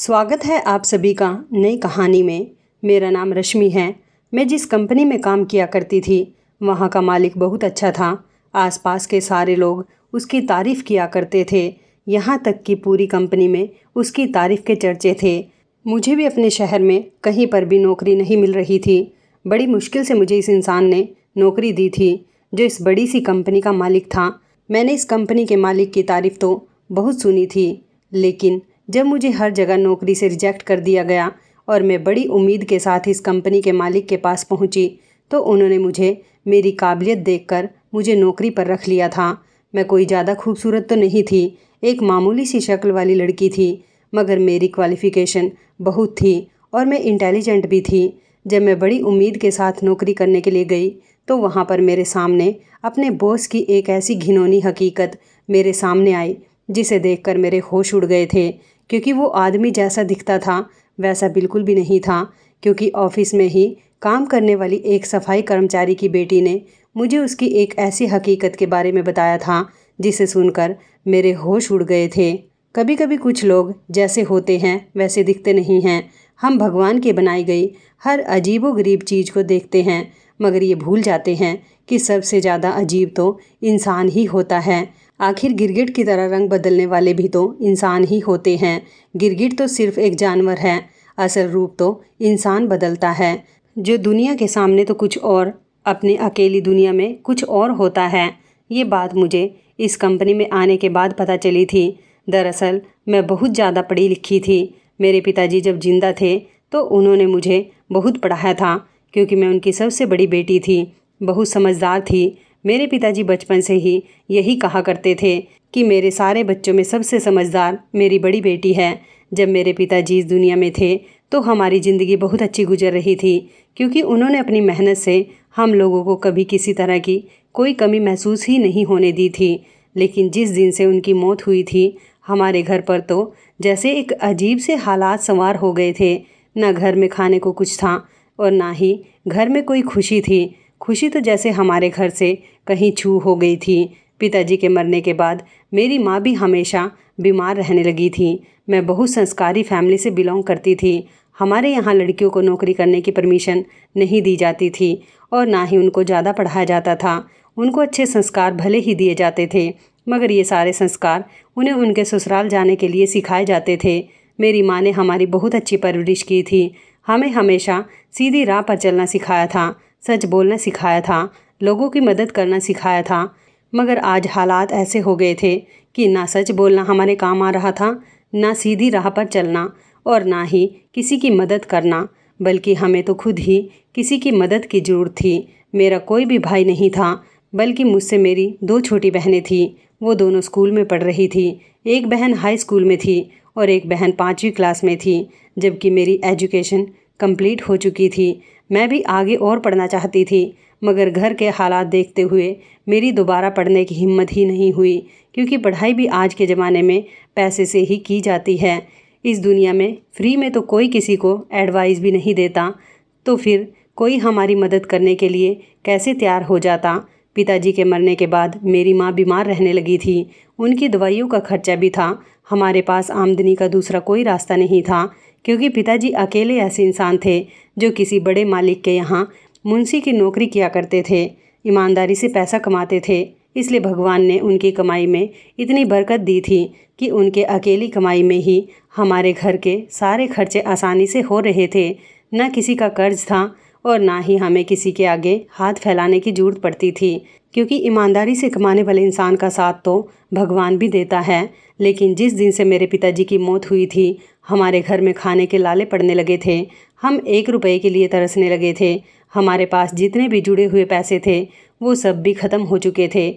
स्वागत है आप सभी का नई कहानी में मेरा नाम रश्मि है मैं जिस कंपनी में काम किया करती थी वहाँ का मालिक बहुत अच्छा था आसपास के सारे लोग उसकी तारीफ़ किया करते थे यहाँ तक कि पूरी कंपनी में उसकी तारीफ़ के चर्चे थे मुझे भी अपने शहर में कहीं पर भी नौकरी नहीं मिल रही थी बड़ी मुश्किल से मुझे इस इंसान ने नौकरी दी थी जो इस बड़ी सी कंपनी का मालिक था मैंने इस कंपनी के मालिक की तारीफ़ तो बहुत सुनी थी लेकिन जब मुझे हर जगह नौकरी से रिजेक्ट कर दिया गया और मैं बड़ी उम्मीद के साथ इस कंपनी के मालिक के पास पहुंची तो उन्होंने मुझे मेरी काबिलियत देखकर मुझे नौकरी पर रख लिया था मैं कोई ज़्यादा खूबसूरत तो नहीं थी एक मामूली सी शक्ल वाली लड़की थी मगर मेरी क्वालिफ़िकेशन बहुत थी और मैं इंटेलिजेंट भी थी जब मैं बड़ी उम्मीद के साथ नौकरी करने के लिए गई तो वहाँ पर मेरे सामने अपने बॉस की एक ऐसी घिनौनी हकीकत मेरे सामने आई जिसे देखकर मेरे होश उड़ गए थे क्योंकि वो आदमी जैसा दिखता था वैसा बिल्कुल भी नहीं था क्योंकि ऑफिस में ही काम करने वाली एक सफाई कर्मचारी की बेटी ने मुझे उसकी एक ऐसी हकीकत के बारे में बताया था जिसे सुनकर मेरे होश उड़ गए थे कभी कभी कुछ लोग जैसे होते हैं वैसे दिखते नहीं हैं हम भगवान के बनाई गई हर अजीबो गरीब चीज़ को देखते हैं मगर ये भूल जाते हैं कि सबसे ज़्यादा अजीब तो इंसान ही होता है आखिर गिरगिट की तरह रंग बदलने वाले भी तो इंसान ही होते हैं गिरगिट तो सिर्फ एक जानवर है असल रूप तो इंसान बदलता है जो दुनिया के सामने तो कुछ और अपने अकेली दुनिया में कुछ और होता है ये बात मुझे इस कंपनी में आने के बाद पता चली थी दरअसल मैं बहुत ज़्यादा पढ़ी लिखी थी मेरे पिताजी जब जिंदा थे तो उन्होंने मुझे बहुत पढ़ाया था क्योंकि मैं उनकी सबसे बड़ी बेटी थी बहुत समझदार थी मेरे पिताजी बचपन से ही यही कहा करते थे कि मेरे सारे बच्चों में सबसे समझदार मेरी बड़ी बेटी है जब मेरे पिताजी इस दुनिया में थे तो हमारी ज़िंदगी बहुत अच्छी गुजर रही थी क्योंकि उन्होंने अपनी मेहनत से हम लोगों को कभी किसी तरह की कोई कमी महसूस ही नहीं होने दी थी लेकिन जिस दिन से उनकी मौत हुई थी हमारे घर पर तो जैसे एक अजीब से हालात संवार हो गए थे ना घर में खाने को कुछ था और ना ही घर में कोई खुशी थी खुशी तो जैसे हमारे घर से कहीं छू हो गई थी पिताजी के मरने के बाद मेरी माँ भी हमेशा बीमार रहने लगी थी मैं बहुत संस्कारी फैमिली से बिलोंग करती थी हमारे यहाँ लड़कियों को नौकरी करने की परमिशन नहीं दी जाती थी और ना ही उनको ज़्यादा पढ़ाया जाता था उनको अच्छे संस्कार भले ही दिए जाते थे मगर ये सारे संस्कार उन्हें उनके ससुराल जाने के लिए सिखाए जाते थे मेरी माँ ने हमारी बहुत अच्छी परवरिश की थी हमें हमेशा सीधी राह पर चलना सिखाया था सच बोलना सिखाया था लोगों की मदद करना सिखाया था मगर आज हालात ऐसे हो गए थे कि ना सच बोलना हमारे काम आ रहा था ना सीधी राह पर चलना और ना ही किसी की मदद करना बल्कि हमें तो खुद ही किसी की मदद की ज़रूरत थी मेरा कोई भी भाई नहीं था बल्कि मुझसे मेरी दो छोटी बहनें थीं वो दोनों स्कूल में पढ़ रही थी एक बहन हाई स्कूल में थी और एक बहन पाँचवीं क्लास में थी जबकि मेरी एजुकेशन कंप्लीट हो चुकी थी मैं भी आगे और पढ़ना चाहती थी मगर घर के हालात देखते हुए मेरी दोबारा पढ़ने की हिम्मत ही नहीं हुई क्योंकि पढ़ाई भी आज के ज़माने में पैसे से ही की जाती है इस दुनिया में फ्री में तो कोई किसी को एडवाइस भी नहीं देता तो फिर कोई हमारी मदद करने के लिए कैसे तैयार हो जाता पिताजी के मरने के बाद मेरी माँ बीमार रहने लगी थी उनकी दवाइयों का खर्चा भी था हमारे पास आमदनी का दूसरा कोई रास्ता नहीं था क्योंकि पिताजी अकेले ऐसे इंसान थे जो किसी बड़े मालिक के यहाँ मुंशी की नौकरी किया करते थे ईमानदारी से पैसा कमाते थे इसलिए भगवान ने उनकी कमाई में इतनी बरकत दी थी कि उनके अकेली कमाई में ही हमारे घर के सारे खर्चे आसानी से हो रहे थे न किसी का कर्ज था और ना ही हमें किसी के आगे हाथ फैलाने की जरूरत पड़ती थी क्योंकि ईमानदारी से कमाने वाले इंसान का साथ तो भगवान भी देता है लेकिन जिस दिन से मेरे पिताजी की मौत हुई थी हमारे घर में खाने के लाले पड़ने लगे थे हम एक रुपए के लिए तरसने लगे थे हमारे पास जितने भी जुड़े हुए पैसे थे वो सब भी ख़त्म हो चुके थे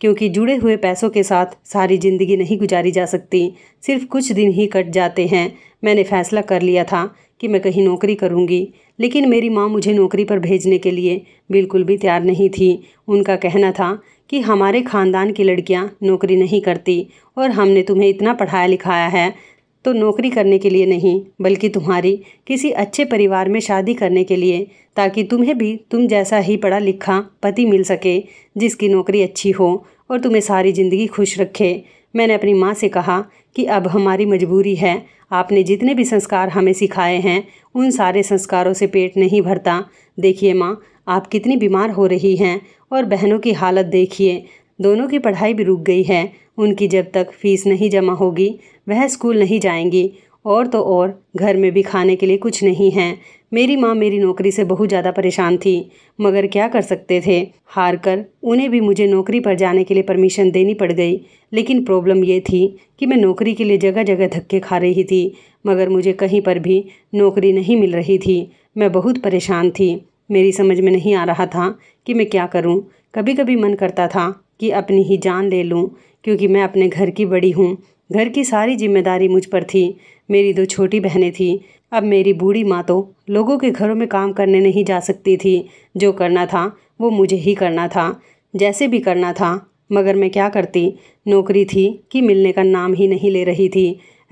क्योंकि जुड़े हुए पैसों के साथ सारी ज़िंदगी नहीं गुजारी जा सकती सिर्फ कुछ दिन ही कट जाते हैं मैंने फ़ैसला कर लिया था कि मैं कहीं नौकरी करूँगी लेकिन मेरी माँ मुझे नौकरी पर भेजने के लिए बिल्कुल भी तैयार नहीं थी उनका कहना था कि हमारे ख़ानदान की लड़कियाँ नौकरी नहीं करती और हमने तुम्हें इतना पढ़ाया लिखाया है तो नौकरी करने के लिए नहीं बल्कि तुम्हारी किसी अच्छे परिवार में शादी करने के लिए ताकि तुम्हें भी तुम जैसा ही पढ़ा लिखा पति मिल सके जिसकी नौकरी अच्छी हो और तुम्हें सारी ज़िंदगी खुश रखे मैंने अपनी माँ से कहा कि अब हमारी मजबूरी है आपने जितने भी संस्कार हमें सिखाए हैं उन सारे संस्कारों से पेट नहीं भरता देखिए माँ आप कितनी बीमार हो रही हैं और बहनों की हालत देखिए दोनों की पढ़ाई भी रुक गई है उनकी जब तक फीस नहीं जमा होगी वह स्कूल नहीं जाएंगी और तो और घर में भी खाने के लिए कुछ नहीं है मेरी माँ मेरी नौकरी से बहुत ज़्यादा परेशान थी मगर क्या कर सकते थे हार कर उन्हें भी मुझे नौकरी पर जाने के लिए परमिशन देनी पड़ गई लेकिन प्रॉब्लम ये थी कि मैं नौकरी के लिए जगह जगह धक्के खा रही थी मगर मुझे कहीं पर भी नौकरी नहीं मिल रही थी मैं बहुत परेशान थी मेरी समझ में नहीं आ रहा था कि मैं क्या करूँ कभी कभी मन करता था कि अपनी ही जान ले लूँ क्योंकि मैं अपने घर की बड़ी हूँ घर की सारी जिम्मेदारी मुझ पर थी मेरी दो छोटी बहनें थीं अब मेरी बूढ़ी माँ तो लोगों के घरों में काम करने नहीं जा सकती थी जो करना था वो मुझे ही करना था जैसे भी करना था मगर मैं क्या करती नौकरी थी कि मिलने का नाम ही नहीं ले रही थी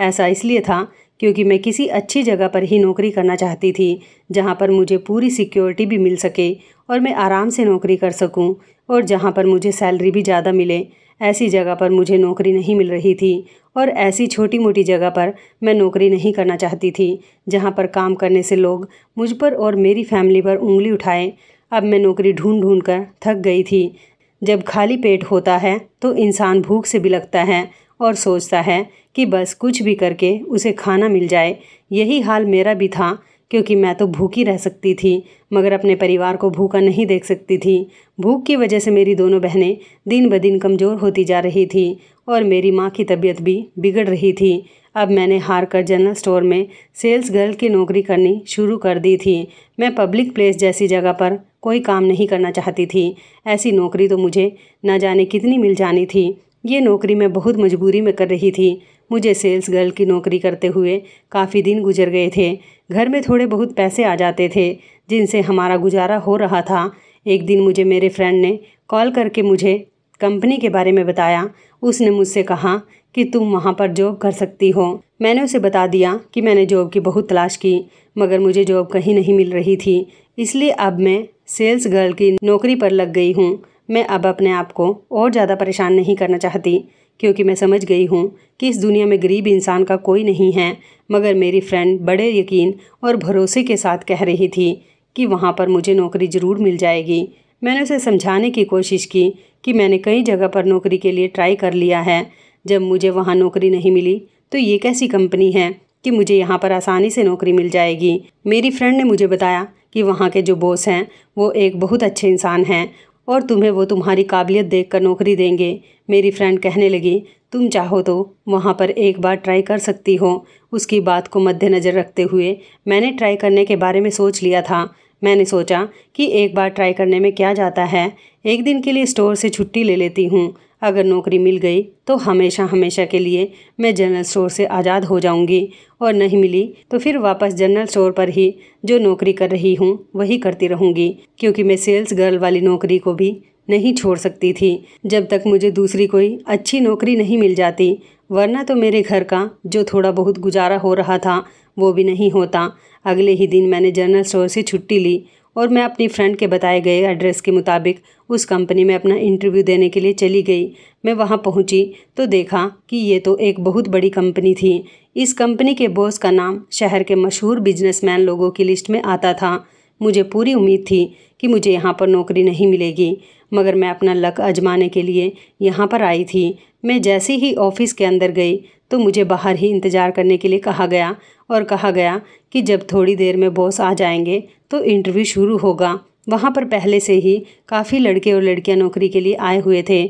ऐसा इसलिए था क्योंकि मैं किसी अच्छी जगह पर ही नौकरी करना चाहती थी जहाँ पर मुझे पूरी सिक्योरिटी भी मिल सके और मैं आराम से नौकरी कर सकूँ और जहाँ पर मुझे सैलरी भी ज़्यादा मिले ऐसी जगह पर मुझे नौकरी नहीं मिल रही थी और ऐसी छोटी मोटी जगह पर मैं नौकरी नहीं करना चाहती थी जहाँ पर काम करने से लोग मुझ पर और मेरी फैमिली पर उंगली उठाएं अब मैं नौकरी ढूंढ ढूंढ कर थक गई थी जब खाली पेट होता है तो इंसान भूख से भी लगता है और सोचता है कि बस कुछ भी करके उसे खाना मिल जाए यही हाल मेरा भी था क्योंकि मैं तो भूखी रह सकती थी मगर अपने परिवार को भूखा नहीं देख सकती थी भूख की वजह से मेरी दोनों बहनें दिन ब दिन कमज़ोर होती जा रही थी और मेरी माँ की तबीयत भी बिगड़ रही थी अब मैंने हार कर जनरल स्टोर में सेल्स गर्ल की नौकरी करनी शुरू कर दी थी मैं पब्लिक प्लेस जैसी जगह पर कोई काम नहीं करना चाहती थी ऐसी नौकरी तो मुझे ना जाने कितनी मिल जानी थी ये नौकरी मैं बहुत मजबूरी में कर रही थी मुझे सेल्स गर्ल की नौकरी करते हुए काफ़ी दिन गुजर गए थे घर में थोड़े बहुत पैसे आ जाते थे जिनसे हमारा गुजारा हो रहा था एक दिन मुझे मेरे फ्रेंड ने कॉल करके मुझे कंपनी के बारे में बताया उसने मुझसे कहा कि तुम वहाँ पर जॉब कर सकती हो मैंने उसे बता दिया कि मैंने जॉब की बहुत तलाश की मगर मुझे जॉब कहीं नहीं मिल रही थी इसलिए अब मैं सेल्स गर्ल की नौकरी पर लग गई हूँ मैं अब अपने आप को और ज़्यादा परेशान नहीं करना चाहती क्योंकि मैं समझ गई हूँ कि इस दुनिया में गरीब इंसान का कोई नहीं है मगर मेरी फ्रेंड बड़े यकीन और भरोसे के साथ कह रही थी कि वहाँ पर मुझे नौकरी ज़रूर मिल जाएगी मैंने उसे समझाने की कोशिश की कि मैंने कई जगह पर नौकरी के लिए ट्राई कर लिया है जब मुझे वहाँ नौकरी नहीं मिली तो ये कैसी कंपनी है कि मुझे यहाँ पर आसानी से नौकरी मिल जाएगी मेरी फ्रेंड ने मुझे बताया कि वहाँ के जो बॉस हैं वो एक बहुत अच्छे इंसान हैं और तुम्हें वो तुम्हारी काबिलियत देखकर नौकरी देंगे मेरी फ्रेंड कहने लगी तुम चाहो तो वहाँ पर एक बार ट्राई कर सकती हो उसकी बात को मद्देनज़र रखते हुए मैंने ट्राई करने के बारे में सोच लिया था मैंने सोचा कि एक बार ट्राई करने में क्या जाता है एक दिन के लिए स्टोर से छुट्टी ले लेती हूँ अगर नौकरी मिल गई तो हमेशा हमेशा के लिए मैं जनरल स्टोर से आज़ाद हो जाऊंगी और नहीं मिली तो फिर वापस जनरल स्टोर पर ही जो नौकरी कर रही हूँ वही करती रहूँगी क्योंकि मैं सेल्स गर्ल वाली नौकरी को भी नहीं छोड़ सकती थी जब तक मुझे दूसरी कोई अच्छी नौकरी नहीं मिल जाती वरना तो मेरे घर का जो थोड़ा बहुत गुजारा हो रहा था वो भी नहीं होता अगले ही दिन मैंने जनरल स्टोर से छुट्टी ली और मैं अपनी फ्रेंड के बताए गए एड्रेस के मुताबिक उस कंपनी में अपना इंटरव्यू देने के लिए चली गई मैं वहाँ पहुँची तो देखा कि ये तो एक बहुत बड़ी कंपनी थी इस कंपनी के बॉस का नाम शहर के मशहूर बिजनेसमैन लोगों की लिस्ट में आता था मुझे पूरी उम्मीद थी कि मुझे यहाँ पर नौकरी नहीं मिलेगी मगर मैं अपना लक आजमाने के लिए यहाँ पर आई थी मैं जैसे ही ऑफिस के अंदर गई तो मुझे बाहर ही इंतज़ार करने के लिए कहा गया और कहा गया कि जब थोड़ी देर में बॉस आ जाएंगे तो इंटरव्यू शुरू होगा वहाँ पर पहले से ही काफ़ी लड़के और लड़कियाँ नौकरी के लिए आए हुए थे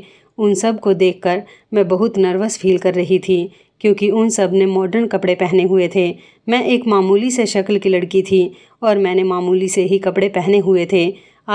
उन सब को कर मैं बहुत नर्वस फील कर रही थी क्योंकि उन सब ने मॉडर्न कपड़े पहने हुए थे मैं एक मामूली से शक्ल की लड़की थी और मैंने मामूली से ही कपड़े पहने हुए थे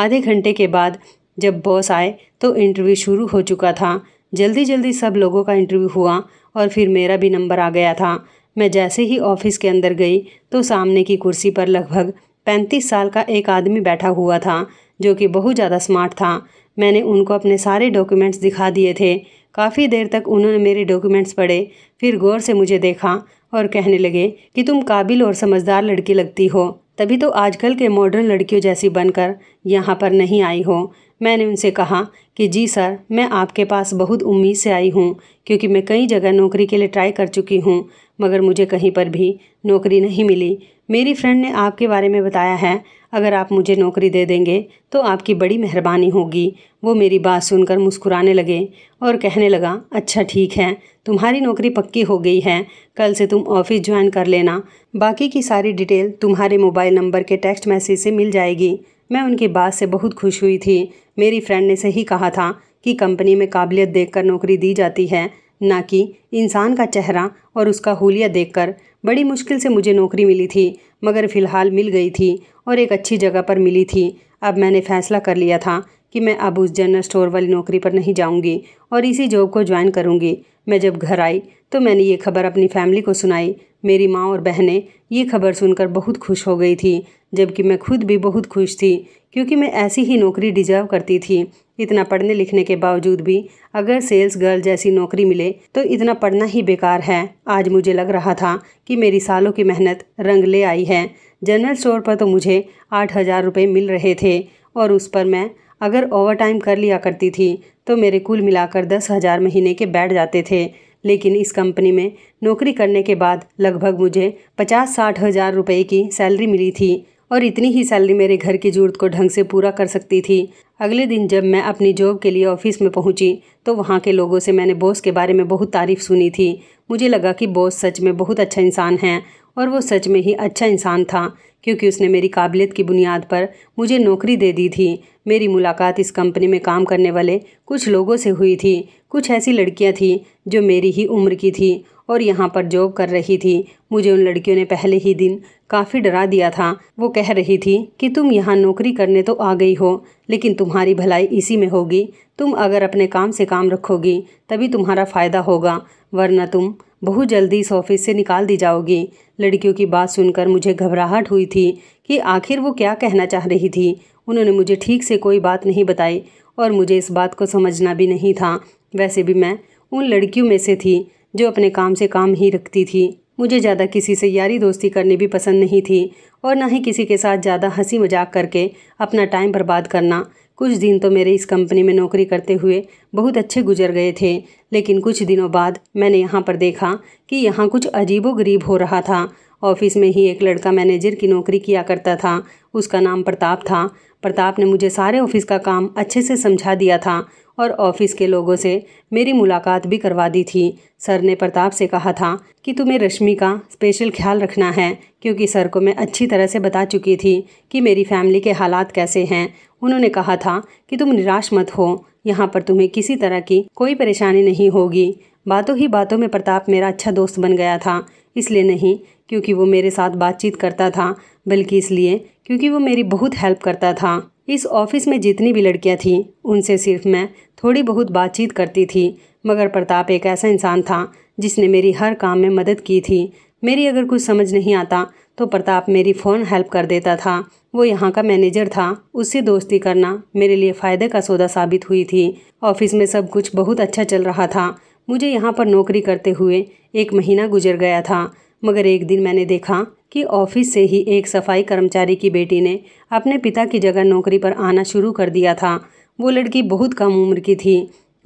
आधे घंटे के बाद जब बॉस आए तो इंटरव्यू शुरू हो चुका था जल्दी जल्दी सब लोगों का इंटरव्यू हुआ और फिर मेरा भी नंबर आ गया था मैं जैसे ही ऑफिस के अंदर गई तो सामने की कुर्सी पर लगभग पैंतीस साल का एक आदमी बैठा हुआ था जो कि बहुत ज़्यादा स्मार्ट था मैंने उनको अपने सारे डॉक्यूमेंट्स दिखा दिए थे काफ़ी देर तक उन्होंने मेरे डॉक्यूमेंट्स पढ़े फिर गौर से मुझे देखा और कहने लगे कि तुम काबिल और समझदार लड़की लगती हो तभी तो आजकल के मॉडर्न लड़कियों जैसी बनकर यहाँ पर नहीं आई हो मैंने उनसे कहा कि जी सर मैं आपके पास बहुत उम्मीद से आई हूँ क्योंकि मैं कई जगह नौकरी के लिए ट्राई कर चुकी हूँ मगर मुझे कहीं पर भी नौकरी नहीं मिली मेरी फ्रेंड ने आपके बारे में बताया है अगर आप मुझे नौकरी दे देंगे तो आपकी बड़ी मेहरबानी होगी वो मेरी बात सुनकर मुस्कुराने लगे और कहने लगा अच्छा ठीक है तुम्हारी नौकरी पक्की हो गई है कल से तुम ऑफिस ज्वाइन कर लेना बाकी की सारी डिटेल तुम्हारे मोबाइल नंबर के टेक्स्ट मैसेज से मिल जाएगी मैं उनकी बात से बहुत खुश हुई थी मेरी फ्रेंड ने सही कहा था कि कंपनी में काबिलियत देखकर नौकरी दी जाती है ना कि इंसान का चेहरा और उसका हुलिया देखकर बड़ी मुश्किल से मुझे नौकरी मिली थी मगर फ़िलहाल मिल गई थी और एक अच्छी जगह पर मिली थी अब मैंने फ़ैसला कर लिया था कि मैं अब उस जनरल स्टोर वाली नौकरी पर नहीं जाऊंगी और इसी जॉब को ज्वाइन करूंगी मैं जब घर आई तो मैंने ये खबर अपनी फैमिली को सुनाई मेरी माँ और बहनें ये खबर सुनकर बहुत खुश हो गई थी जबकि मैं खुद भी बहुत खुश थी क्योंकि मैं ऐसी ही नौकरी डिजर्व करती थी इतना पढ़ने लिखने के बावजूद भी अगर सेल्स गर्ल जैसी नौकरी मिले तो इतना पढ़ना ही बेकार है आज मुझे लग रहा था कि मेरी सालों की मेहनत रंग ले आई है जनरल स्टोर पर तो मुझे आठ हज़ार रुपये मिल रहे थे और उस पर मैं अगर ओवर टाइम कर लिया करती थी तो मेरे कुल मिलाकर दस हज़ार महीने के बैठ जाते थे लेकिन इस कंपनी में नौकरी करने के बाद लगभग मुझे पचास साठ हज़ार रुपये की सैलरी मिली थी और इतनी ही सैलरी मेरे घर की जरूरत को ढंग से पूरा कर सकती थी अगले दिन जब मैं अपनी जॉब के लिए ऑफिस में पहुंची तो वहाँ के लोगों से मैंने बॉस के बारे में बहुत तारीफ़ सुनी थी मुझे लगा कि बॉस सच में बहुत अच्छा इंसान है और वो सच में ही अच्छा इंसान था क्योंकि उसने मेरी काबिलियत की बुनियाद पर मुझे नौकरी दे दी थी मेरी मुलाकात इस कंपनी में काम करने वाले कुछ लोगों से हुई थी कुछ ऐसी लड़कियाँ थीं जो मेरी ही उम्र की थी और यहाँ पर जॉब कर रही थी मुझे उन लड़कियों ने पहले ही दिन काफ़ी डरा दिया था वो कह रही थी कि तुम यहाँ नौकरी करने तो आ गई हो लेकिन तुम्हारी भलाई इसी में होगी तुम अगर अपने काम से काम रखोगी तभी तुम्हारा फ़ायदा होगा वरना तुम बहुत जल्दी इस ऑफिस से निकाल दी जाओगी लड़कियों की बात सुनकर मुझे घबराहट हुई थी कि आखिर वो क्या कहना चाह रही थी उन्होंने मुझे ठीक से कोई बात नहीं बताई और मुझे इस बात को समझना भी नहीं था वैसे भी मैं उन लड़कियों में से थी जो अपने काम से काम ही रखती थी मुझे ज़्यादा किसी से यारी दोस्ती करनी भी पसंद नहीं थी और ना ही किसी के साथ ज़्यादा हंसी मजाक करके अपना टाइम बर्बाद करना कुछ दिन तो मेरे इस कंपनी में नौकरी करते हुए बहुत अच्छे गुजर गए थे लेकिन कुछ दिनों बाद मैंने यहाँ पर देखा कि यहाँ कुछ अजीबो गरीब हो रहा था ऑफिस में ही एक लड़का मैनेजर की नौकरी किया करता था उसका नाम प्रताप था प्रताप ने मुझे सारे ऑफिस का काम अच्छे से समझा दिया था और ऑफिस के लोगों से मेरी मुलाकात भी करवा दी थी सर ने प्रताप से कहा था कि तुम्हें रश्मि का स्पेशल ख्याल रखना है क्योंकि सर को मैं अच्छी तरह से बता चुकी थी कि मेरी फैमिली के हालात कैसे हैं उन्होंने कहा था कि तुम निराश मत हो यहाँ पर तुम्हें किसी तरह की कोई परेशानी नहीं होगी बातों ही बातों में प्रताप मेरा अच्छा दोस्त बन गया था इसलिए नहीं क्योंकि वो मेरे साथ बातचीत करता था बल्कि इसलिए क्योंकि वो मेरी बहुत हेल्प करता था इस ऑफिस में जितनी भी लड़कियां थीं उनसे सिर्फ मैं थोड़ी बहुत बातचीत करती थी मगर प्रताप एक ऐसा इंसान था जिसने मेरी हर काम में मदद की थी मेरी अगर कुछ समझ नहीं आता तो प्रताप मेरी फ़ोन हेल्प कर देता था वो यहाँ का मैनेजर था उससे दोस्ती करना मेरे लिए फ़ायदे का सौदा साबित हुई थी ऑफिस में सब कुछ बहुत अच्छा चल रहा था मुझे यहाँ पर नौकरी करते हुए एक महीना गुजर गया था मगर एक दिन मैंने देखा कि ऑफिस से ही एक सफाई कर्मचारी की बेटी ने अपने पिता की जगह नौकरी पर आना शुरू कर दिया था वो लड़की बहुत कम उम्र की थी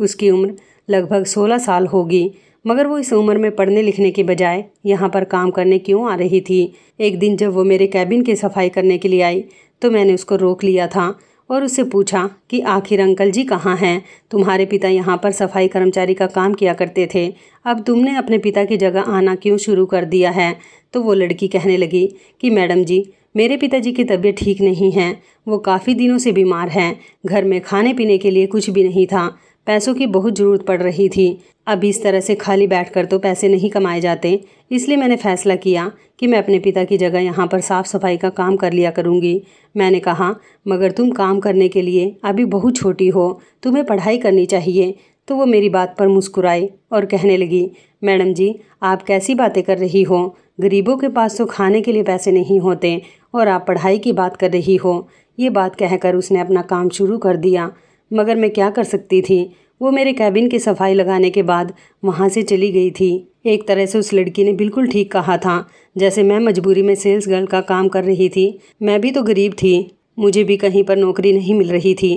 उसकी उम्र लगभग सोलह साल होगी मगर वो इस उम्र में पढ़ने लिखने के बजाय यहाँ पर काम करने क्यों आ रही थी एक दिन जब वो मेरे कैबिन की सफाई करने के लिए आई तो मैंने उसको रोक लिया था और उससे पूछा कि आखिर अंकल जी कहाँ हैं तुम्हारे पिता यहाँ पर सफाई कर्मचारी का काम किया करते थे अब तुमने अपने पिता की जगह आना क्यों शुरू कर दिया है तो वो लड़की कहने लगी कि मैडम जी मेरे पिताजी की तबीयत ठीक नहीं है वो काफ़ी दिनों से बीमार हैं घर में खाने पीने के लिए कुछ भी नहीं था पैसों की बहुत ज़रूरत पड़ रही थी अब इस तरह से खाली बैठकर तो पैसे नहीं कमाए जाते इसलिए मैंने फ़ैसला किया कि मैं अपने पिता की जगह यहाँ पर साफ़ सफाई का काम कर लिया करूँगी मैंने कहा मगर तुम काम करने के लिए अभी बहुत छोटी हो तुम्हें पढ़ाई करनी चाहिए तो वो मेरी बात पर मुस्कुराई और कहने लगी मैडम जी आप कैसी बातें कर रही हो गरीबों के पास तो खाने के लिए पैसे नहीं होते और आप पढ़ाई की बात कर रही हो ये बात कहकर उसने अपना काम शुरू कर दिया मगर मैं क्या कर सकती थी वो मेरे कैबिन की सफाई लगाने के बाद वहाँ से चली गई थी एक तरह से उस लड़की ने बिल्कुल ठीक कहा था जैसे मैं मजबूरी में सेल्स गर्ल का काम कर रही थी मैं भी तो गरीब थी मुझे भी कहीं पर नौकरी नहीं मिल रही थी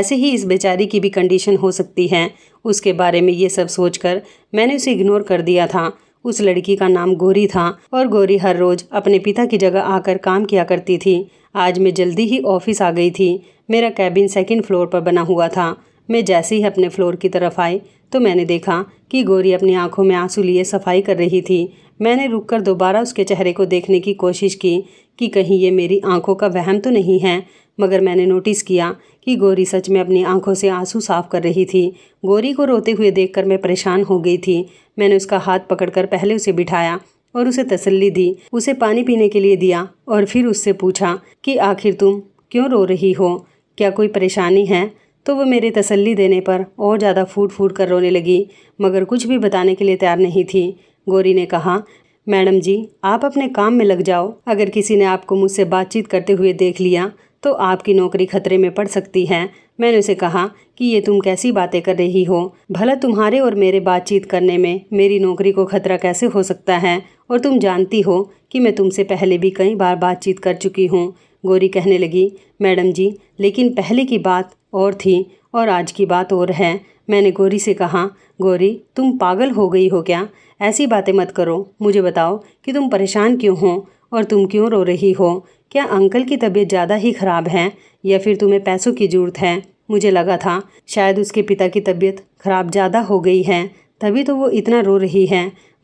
ऐसे ही इस बेचारी की भी कंडीशन हो सकती है उसके बारे में ये सब सोचकर मैंने उसे इग्नोर कर दिया था उस लड़की का नाम गोरी था और गोरी हर रोज अपने पिता की जगह आकर काम किया करती थी आज मैं जल्दी ही ऑफिस आ गई थी मेरा कैबिन सेकंड फ्लोर पर बना हुआ था मैं जैसे ही अपने फ्लोर की तरफ आई तो मैंने देखा कि गोरी अपनी आंखों में आंसू लिए सफाई कर रही थी मैंने रुककर दोबारा उसके चेहरे को देखने की कोशिश की कि कहीं ये मेरी आंखों का वहम तो नहीं है मगर मैंने नोटिस किया कि गोरी सच में अपनी आंखों से आंसू साफ कर रही थी गोरी को रोते हुए देखकर मैं परेशान हो गई थी मैंने उसका हाथ पकड़कर पहले उसे बिठाया और उसे तसल्ली दी उसे पानी पीने के लिए दिया और फिर उससे पूछा कि आखिर तुम क्यों रो रही हो क्या कोई परेशानी है तो वह मेरे तसल्ली देने पर और ज़्यादा फूट फूट कर रोने लगी मगर कुछ भी बताने के लिए तैयार नहीं थी गौरी ने कहा मैडम जी आप अपने काम में लग जाओ अगर किसी ने आपको मुझसे बातचीत करते हुए देख लिया तो आपकी नौकरी खतरे में पड़ सकती है मैंने उसे कहा कि ये तुम कैसी बातें कर रही हो भला तुम्हारे और मेरे बातचीत करने में मेरी नौकरी को खतरा कैसे हो सकता है और तुम जानती हो कि मैं तुमसे पहले भी कई बार बातचीत कर चुकी हूँ गौरी कहने लगी मैडम जी लेकिन पहले की बात और थी और आज की बात और है मैंने गौरी से कहा गौरी तुम पागल हो गई हो क्या ऐसी बातें मत करो मुझे बताओ कि तुम परेशान क्यों हो और तुम क्यों रो रही हो क्या अंकल की तबीयत ज़्यादा ही ख़राब है या फिर तुम्हें पैसों की ज़रूरत है मुझे लगा था शायद उसके पिता की तबीयत खराब ज़्यादा हो गई है तभी तो वो इतना रो रही है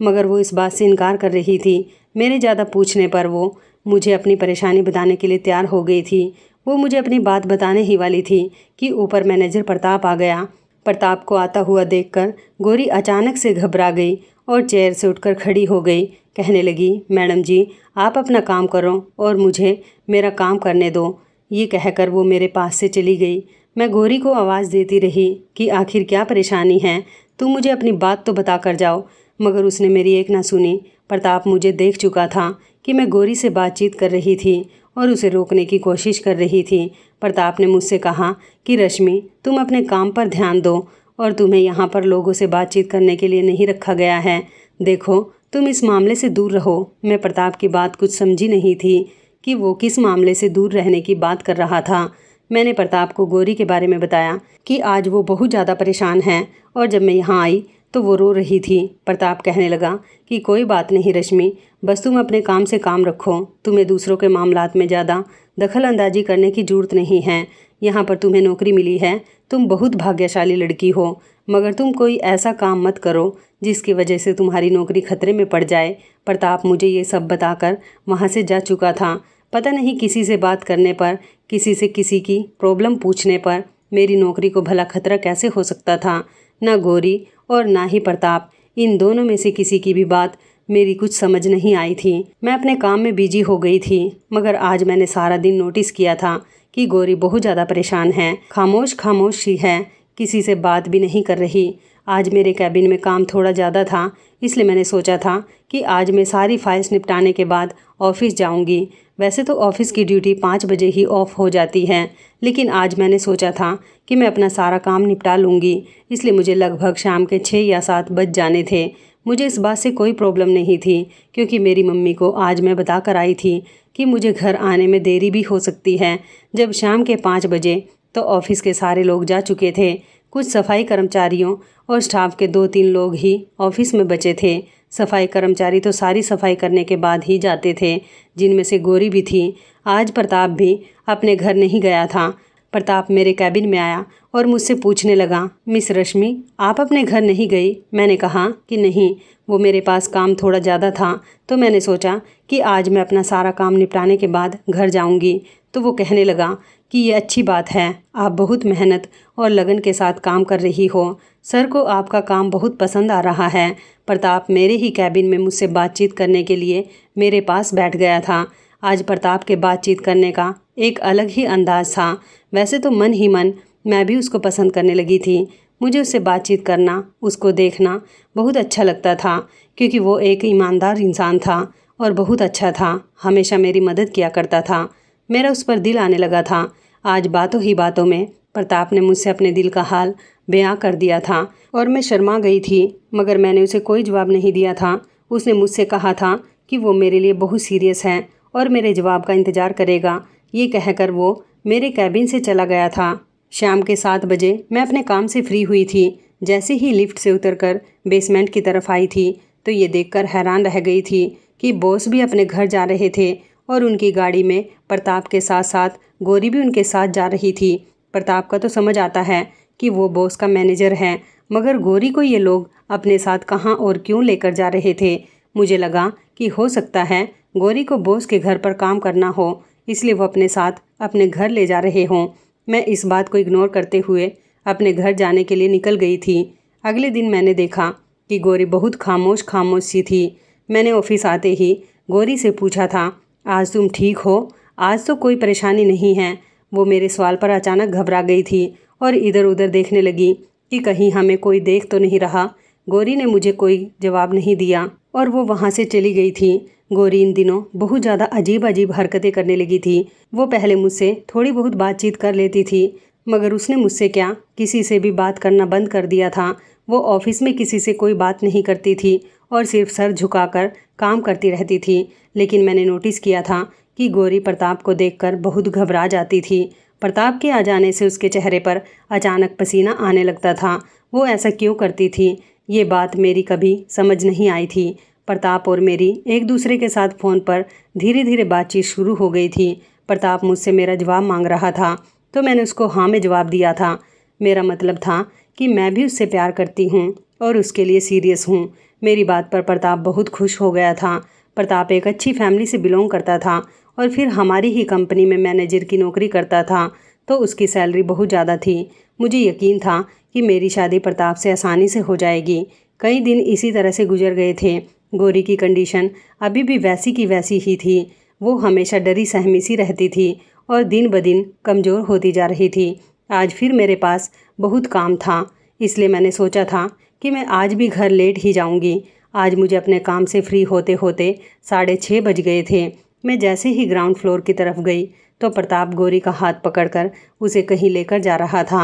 मगर वो इस बात से इनकार कर रही थी मेरे ज़्यादा पूछने पर वो मुझे अपनी परेशानी बताने के लिए तैयार हो गई थी वो मुझे अपनी बात बताने ही वाली थी कि ऊपर मैनेजर प्रताप आ गया प्रताप को आता हुआ देखकर गौरी अचानक से घबरा गई और चेयर से उठकर खड़ी हो गई कहने लगी मैडम जी आप अपना काम करो और मुझे मेरा काम करने दो ये कहकर वो मेरे पास से चली गई मैं गौरी को आवाज़ देती रही कि आखिर क्या परेशानी है तुम मुझे अपनी बात तो बता कर जाओ मगर उसने मेरी एक ना सुनी प्रताप मुझे देख चुका था कि मैं गौरी से बातचीत कर रही थी और उसे रोकने की कोशिश कर रही थी प्रताप ने मुझसे कहा कि रश्मि तुम अपने काम पर ध्यान दो और तुम्हें यहाँ पर लोगों से बातचीत करने के लिए नहीं रखा गया है देखो तुम इस मामले से दूर रहो मैं प्रताप की बात कुछ समझी नहीं थी कि वो किस मामले से दूर रहने की बात कर रहा था मैंने प्रताप को गौरी के बारे में बताया कि आज वो बहुत ज़्यादा परेशान है और जब मैं यहाँ आई तो वो रो रही थी प्रताप कहने लगा कि कोई बात नहीं रश्मि बस तुम अपने काम से काम रखो तुम्हें दूसरों के मामलात में ज़्यादा दखल अंदाजी करने की जरूरत नहीं है यहाँ पर तुम्हें नौकरी मिली है तुम बहुत भाग्यशाली लड़की हो मगर तुम कोई ऐसा काम मत करो जिसकी वजह से तुम्हारी नौकरी खतरे में पड़ जाए प्रताप मुझे ये सब बताकर वहाँ से जा चुका था पता नहीं किसी से बात करने पर किसी से किसी की प्रॉब्लम पूछने पर मेरी नौकरी को भला खतरा कैसे हो सकता था न गौरी और ना ही प्रताप इन दोनों में से किसी की भी बात मेरी कुछ समझ नहीं आई थी मैं अपने काम में बिजी हो गई थी मगर आज मैंने सारा दिन नोटिस किया था कि गौरी बहुत ज़्यादा परेशान है खामोश खामोश ही है किसी से बात भी नहीं कर रही आज मेरे कैबिन में काम थोड़ा ज़्यादा था इसलिए मैंने सोचा था कि आज मैं सारी फाइल्स निपटाने के बाद ऑफिस जाऊंगी वैसे तो ऑफ़िस की ड्यूटी पाँच बजे ही ऑफ़ हो जाती है लेकिन आज मैंने सोचा था कि मैं अपना सारा काम निपटा लूँगी इसलिए मुझे लगभग शाम के छः या सात बज जाने थे मुझे इस बात से कोई प्रॉब्लम नहीं थी क्योंकि मेरी मम्मी को आज मैं बता कर आई थी कि मुझे घर आने में देरी भी हो सकती है जब शाम के पाँच बजे तो ऑफ़िस के सारे लोग जा चुके थे कुछ सफाई कर्मचारियों और स्टाफ के दो तीन लोग ही ऑफिस में बचे थे सफाई कर्मचारी तो सारी सफाई करने के बाद ही जाते थे जिनमें से गोरी भी थी आज प्रताप भी अपने घर नहीं गया था प्रताप मेरे कैबिन में आया और मुझसे पूछने लगा मिस रश्मि आप अपने घर नहीं गई मैंने कहा कि नहीं वो मेरे पास काम थोड़ा ज़्यादा था तो मैंने सोचा कि आज मैं अपना सारा काम निपटाने के बाद घर जाऊंगी तो वो कहने लगा कि ये अच्छी बात है आप बहुत मेहनत और लगन के साथ काम कर रही हो सर को आपका काम बहुत पसंद आ रहा है प्रताप मेरे ही कैबिन में मुझसे बातचीत करने के लिए मेरे पास बैठ गया था आज प्रताप के बातचीत करने का एक अलग ही अंदाज था वैसे तो मन ही मन मैं भी उसको पसंद करने लगी थी मुझे उससे बातचीत करना उसको देखना बहुत अच्छा लगता था क्योंकि वो एक ईमानदार इंसान था और बहुत अच्छा था हमेशा मेरी मदद किया करता था मेरा उस पर दिल आने लगा था आज बातों ही बातों में प्रताप ने मुझसे अपने दिल का हाल बयां कर दिया था और मैं शर्मा गई थी मगर मैंने उसे कोई जवाब नहीं दिया था उसने मुझसे कहा था कि वो मेरे लिए बहुत सीरियस है और मेरे जवाब का इंतज़ार करेगा ये कहकर वो मेरे कैबिन से चला गया था शाम के सात बजे मैं अपने काम से फ्री हुई थी जैसे ही लिफ्ट से उतरकर बेसमेंट की तरफ आई थी तो ये देखकर हैरान रह गई थी कि बॉस भी अपने घर जा रहे थे और उनकी गाड़ी में प्रताप के साथ साथ गौरी भी उनके साथ जा रही थी प्रताप का तो समझ आता है कि वो बॉस का मैनेजर है मगर गौरी को ये लोग अपने साथ कहाँ और क्यों लेकर जा रहे थे मुझे लगा कि हो सकता है गौरी को बॉस के घर पर काम करना हो इसलिए वो अपने साथ अपने घर ले जा रहे हों मैं इस बात को इग्नोर करते हुए अपने घर जाने के लिए निकल गई थी अगले दिन मैंने देखा कि गौरी बहुत खामोश खामोश सी थी मैंने ऑफिस आते ही गौरी से पूछा था आज तुम ठीक हो आज तो कोई परेशानी नहीं है वो मेरे सवाल पर अचानक घबरा गई थी और इधर उधर देखने लगी कि कहीं हमें कोई देख तो नहीं रहा गौरी ने मुझे कोई जवाब नहीं दिया और वो वहाँ से चली गई थी गौरी इन दिनों बहुत ज़्यादा अजीब अजीब हरकतें करने लगी थी वो पहले मुझसे थोड़ी बहुत बातचीत कर लेती थी मगर उसने मुझसे क्या किसी से भी बात करना बंद कर दिया था वो ऑफिस में किसी से कोई बात नहीं करती थी और सिर्फ सर झुकाकर काम करती रहती थी लेकिन मैंने नोटिस किया था कि गौरी प्रताप को देखकर बहुत घबरा जाती थी प्रताप के आ जाने से उसके चेहरे पर अचानक पसीना आने लगता था वो ऐसा क्यों करती थी ये बात मेरी कभी समझ नहीं आई थी प्रताप और मेरी एक दूसरे के साथ फ़ोन पर धीरे धीरे बातचीत शुरू हो गई थी प्रताप मुझसे मेरा जवाब मांग रहा था तो मैंने उसको हाँ में जवाब दिया था मेरा मतलब था कि मैं भी उससे प्यार करती हूँ और उसके लिए सीरियस हूँ मेरी बात पर प्रताप बहुत खुश हो गया था प्रताप एक अच्छी फैमिली से बिलोंग करता था और फिर हमारी ही कंपनी में मैनेजर की नौकरी करता था तो उसकी सैलरी बहुत ज़्यादा थी मुझे यकीन था कि मेरी शादी प्रताप से आसानी से हो जाएगी कई दिन इसी तरह से गुजर गए थे गोरी की कंडीशन अभी भी वैसी की वैसी ही थी वो हमेशा डरी सहमी सी रहती थी और दिन ब दिन कमज़ोर होती जा रही थी आज फिर मेरे पास बहुत काम था इसलिए मैंने सोचा था कि मैं आज भी घर लेट ही जाऊंगी आज मुझे अपने काम से फ्री होते होते साढ़े छः बज गए थे मैं जैसे ही ग्राउंड फ्लोर की तरफ गई तो प्रताप गौरी का हाथ पकड़कर उसे कहीं लेकर जा रहा था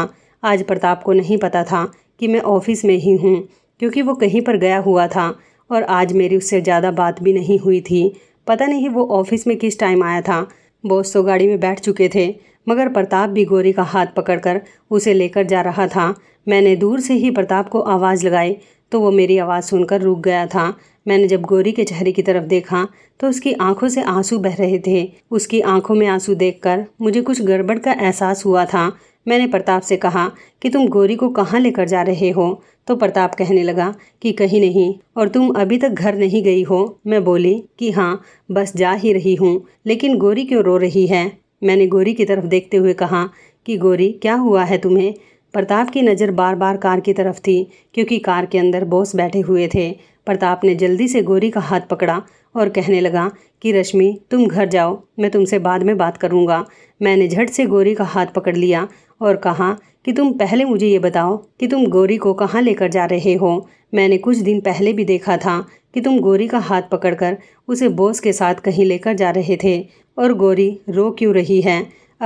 आज प्रताप को नहीं पता था कि मैं ऑफिस में ही हूँ क्योंकि वो कहीं पर गया हुआ था और आज मेरी उससे ज़्यादा बात भी नहीं हुई थी पता नहीं वो ऑफिस में किस टाइम आया था बॉस तो गाड़ी में बैठ चुके थे मगर प्रताप भी गोरी का हाथ पकड़कर उसे लेकर जा रहा था मैंने दूर से ही प्रताप को आवाज़ लगाई तो वो मेरी आवाज़ सुनकर रुक गया था मैंने जब गोरी के चेहरे की तरफ देखा तो उसकी आंखों से आंसू बह रहे थे उसकी आंखों में आंसू देखकर मुझे कुछ गड़बड़ का एहसास हुआ था मैंने प्रताप से कहा कि तुम गोरी को कहाँ लेकर जा रहे हो तो प्रताप कहने लगा कि कहीं नहीं और तुम अभी तक घर नहीं गई हो मैं बोली कि हाँ बस जा ही रही हूँ लेकिन गोरी क्यों रो रही है मैंने गौरी की तरफ देखते हुए कहा कि गौरी क्या हुआ है तुम्हें प्रताप की नज़र बार बार कार की तरफ थी क्योंकि कार के अंदर बॉस बैठे हुए थे प्रताप ने जल्दी से गोरी का हाथ पकड़ा और कहने लगा कि रश्मि तुम घर जाओ मैं तुमसे बाद में बात करूँगा मैंने झट से गोरी का हाथ पकड़ लिया और कहा कि तुम पहले मुझे ये बताओ कि तुम गौरी को कहाँ लेकर जा रहे हो मैंने कुछ दिन पहले भी देखा था कि तुम गौरी का हाथ पकड़कर उसे बॉस के साथ कहीं लेकर जा रहे थे और गौरी रो क्यों रही है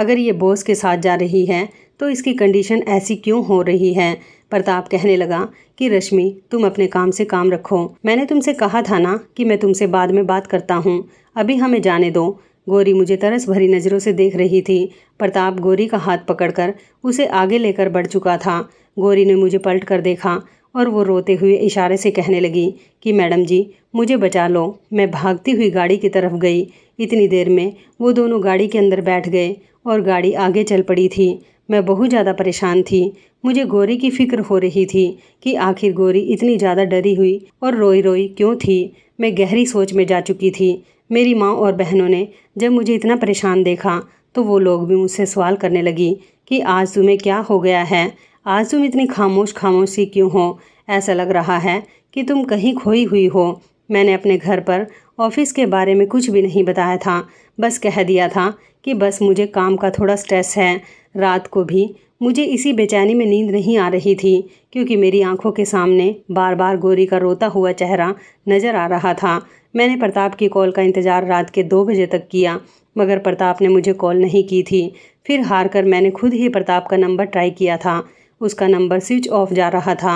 अगर ये बॉस के साथ जा रही है तो इसकी कंडीशन ऐसी क्यों हो रही है प्रताप कहने लगा कि रश्मि तुम अपने काम से काम रखो मैंने तुमसे कहा था ना कि मैं तुमसे बाद में बात करता हूँ अभी हमें जाने दो गोरी मुझे तरस भरी नज़रों से देख रही थी प्रताप गोरी का हाथ पकड़कर उसे आगे लेकर बढ़ चुका था गौरी ने मुझे पलट कर देखा और वो रोते हुए इशारे से कहने लगी कि मैडम जी मुझे बचा लो मैं भागती हुई गाड़ी की तरफ गई इतनी देर में वो दोनों गाड़ी के अंदर बैठ गए और गाड़ी आगे चल पड़ी थी मैं बहुत ज़्यादा परेशान थी मुझे गोरी की फ़िक्र हो रही थी कि आखिर गोरी इतनी ज़्यादा डरी हुई और रोई रोई क्यों थी मैं गहरी सोच में जा चुकी थी मेरी माँ और बहनों ने जब मुझे इतना परेशान देखा तो वो लोग भी मुझसे सवाल करने लगी कि आज तुम्हें क्या हो गया है आज तुम इतनी खामोश खामोशी क्यों हो ऐसा लग रहा है कि तुम कहीं खोई हुई हो मैंने अपने घर पर ऑफिस के बारे में कुछ भी नहीं बताया था बस कह दिया था कि बस मुझे काम का थोड़ा स्ट्रेस है रात को भी मुझे इसी बेचैनी में नींद नहीं आ रही थी क्योंकि मेरी आंखों के सामने बार बार गोरी का रोता हुआ चेहरा नज़र आ रहा था मैंने प्रताप की कॉल का इंतज़ार रात के दो बजे तक किया मगर प्रताप ने मुझे कॉल नहीं की थी फिर हार कर मैंने खुद ही प्रताप का नंबर ट्राई किया था उसका नंबर स्विच ऑफ जा रहा था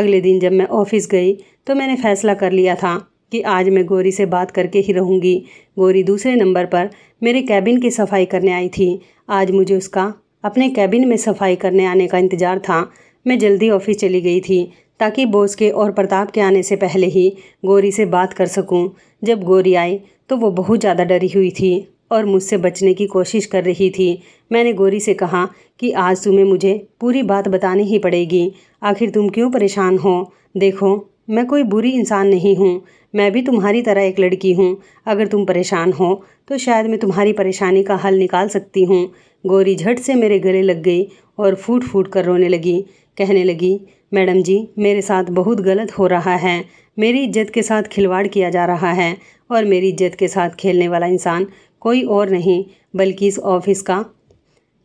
अगले दिन जब मैं ऑफिस गई तो मैंने फैसला कर लिया था कि आज मैं गौरी से बात करके ही रहूँगी गौरी दूसरे नंबर पर मेरे कैबिन की सफाई करने आई थी आज मुझे उसका अपने कैबिन में सफाई करने आने का इंतज़ार था मैं जल्दी ऑफिस चली गई थी ताकि बोस के और प्रताप के आने से पहले ही गौरी से बात कर सकूं। जब गौरी आई तो वो बहुत ज़्यादा डरी हुई थी और मुझसे बचने की कोशिश कर रही थी मैंने गौरी से कहा कि आज तुम्हें मुझे पूरी बात बतानी ही पड़ेगी आखिर तुम क्यों परेशान हो देखो मैं कोई बुरी इंसान नहीं हूँ मैं भी तुम्हारी तरह एक लड़की हूँ अगर तुम परेशान हो तो शायद मैं तुम्हारी परेशानी का हल निकाल सकती हूँ गोरी झट से मेरे गले लग गई और फूट फूट कर रोने लगी कहने लगी मैडम जी मेरे साथ बहुत गलत हो रहा है मेरी इज्जत के साथ खिलवाड़ किया जा रहा है और मेरी इज्जत के साथ खेलने वाला इंसान कोई और नहीं बल्कि इस ऑफिस का